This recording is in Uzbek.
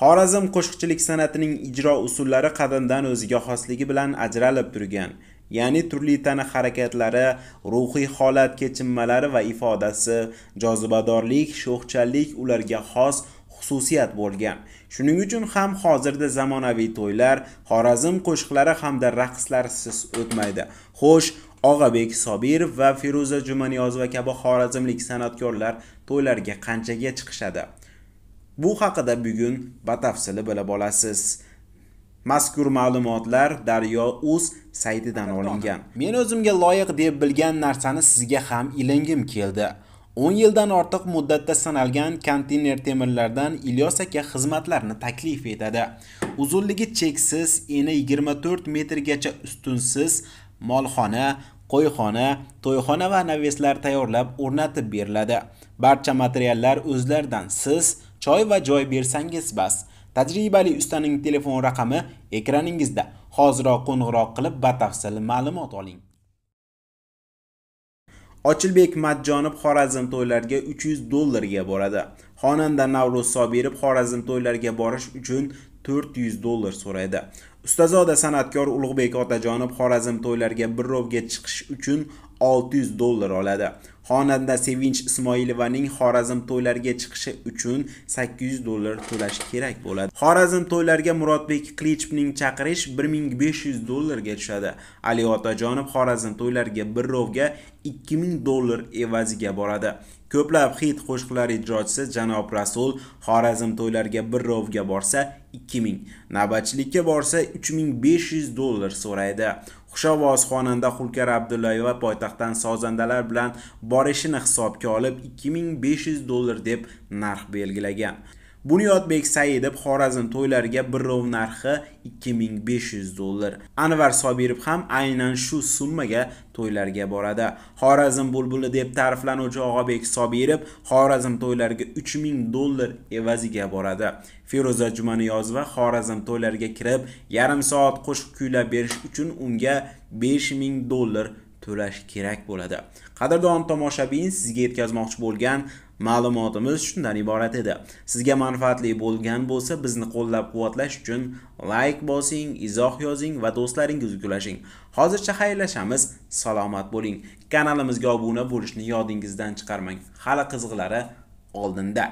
xorazm qo'shiqchilik san'atining ijro usullari qadimdan o'ziga xosligi bilan ajralib turgan ya'ni turli tana harakatlari ruhiy holat kechinmalari va ifodasi jozibadorlik sho'xchalik ularga xos xususiyat bo'lgan shuning uchun ham hozirda zamonaviy to'ylar xorazm qo'shiqlari hamda raqslarsiz o'tmaydi xo'sh og'abek sobirov va feruza jumaniyozova kabi xorazmlik san'atkorlar to'ylarga qanchaga chiqishadi Bu haqida bugun batafsil bilib olasiz. Mazkur ma'lumotlar Daryo o'z saytidan olingan. Men o'zimga loyiq deb bilgan narsani sizga ham ilingim keldi. 10 yildan ortiq muddatda sanalgan konteyner temirlardan Ilyos aka xizmatlarni taklif etadi. Uzunligi cheksiz, eni 24 metrgacha ustunsiz molxona, qo'yxona, to'yxona va naveslar tayyorlab o'rnatib beriladi. Barcha materiallar o'zlaridan siz choy va joy bersangiz bas tajribali ustaning telefon raqami ekraningizda hoziroq qo'ng'iroq qilib batafsil ma'lumot oling ochilbek matjonov xorazm to'ylariga 300 dollarga boradi xonanda navro'z sobirov xorazm to'ylariga borish uchun 400 dollar so'raydi Ustozoda san'atkor Ulug'bek Otajonov Xorazm to'ylariga birrovga chiqish uchun 600 dollar oladi xonanda sevinch ismoilovaning xorazm to'ylariga chiqishi uchun 800 dollar to'lash kerak bo'ladi xorazm to'ylariga murodbek klichevning chaqirish 1500 dollarga tushadi ali otajonov xorazm to'ylariga birrovga 2000 dollar evaziga boradi ko'plab xit qo'shiqlar ijrochisi janob rasul xorazm to'ylariga birrovga borsa 2000 navbatchilikka borsa 3500 dollar so'raydi xushovoz xonanda xulkar abdullayeva poytaxtdan sozandalar bilan borishini hisobga olib 2500 dollar deb narx belgilagan Bunyodbek Saidov Xorazm to'ylariga birov narxi 2500 dollar. Anvar Sobirov ham aynan shu summaga to'ylarga boradi. Xorazm bulbuli deb ta'riflanuvchi Og'abek Sobirov Xorazm to'ylariga 3000 dollar evaziga boradi. Feruza Jumaniyozova Xorazm to'ylariga kirib, yarim soat qo'shiq kuylab berish uchun unga 5000 dollar to'lash kerak bo'ladi qadrdon tomoshabin sizga yetkazmoqchi bo'lgan ma'lumotimiz shundan iborat edi sizga manfaatli bo'lgan bo'lsa bizni qo'llab quvvatlash uchun layk like bosing izoh yozing va do'stlaringizga ulashing hozircha xayrlashamiz salomat bo'ling kanalimizga obuna bo'lishni yodingizdan chiqarmang hali qiziqlari oldinda